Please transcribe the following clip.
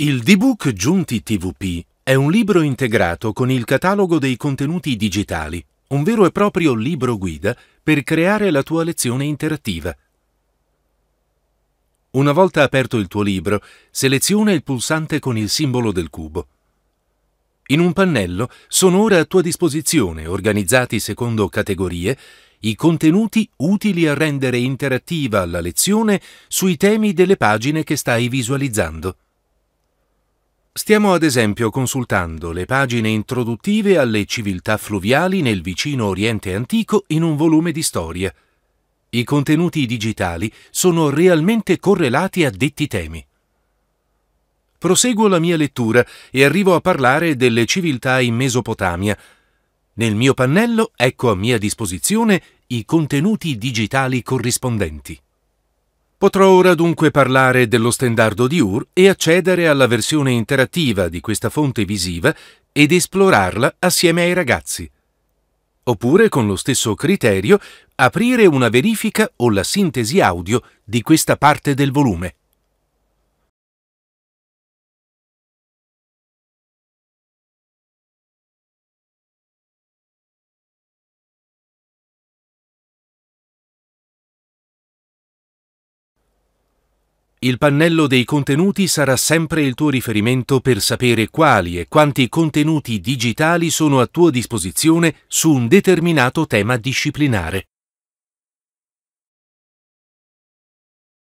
Il D-Book Giunti TVP è un libro integrato con il catalogo dei contenuti digitali, un vero e proprio libro guida per creare la tua lezione interattiva. Una volta aperto il tuo libro, seleziona il pulsante con il simbolo del cubo. In un pannello sono ora a tua disposizione, organizzati secondo categorie, i contenuti utili a rendere interattiva la lezione sui temi delle pagine che stai visualizzando. Stiamo ad esempio consultando le pagine introduttive alle civiltà fluviali nel vicino Oriente antico in un volume di storia. I contenuti digitali sono realmente correlati a detti temi. Proseguo la mia lettura e arrivo a parlare delle civiltà in Mesopotamia. Nel mio pannello ecco a mia disposizione i contenuti digitali corrispondenti. Potrò ora dunque parlare dello stendardo di UR e accedere alla versione interattiva di questa fonte visiva ed esplorarla assieme ai ragazzi. Oppure, con lo stesso criterio, aprire una verifica o la sintesi audio di questa parte del volume. Il pannello dei contenuti sarà sempre il tuo riferimento per sapere quali e quanti contenuti digitali sono a tua disposizione su un determinato tema disciplinare.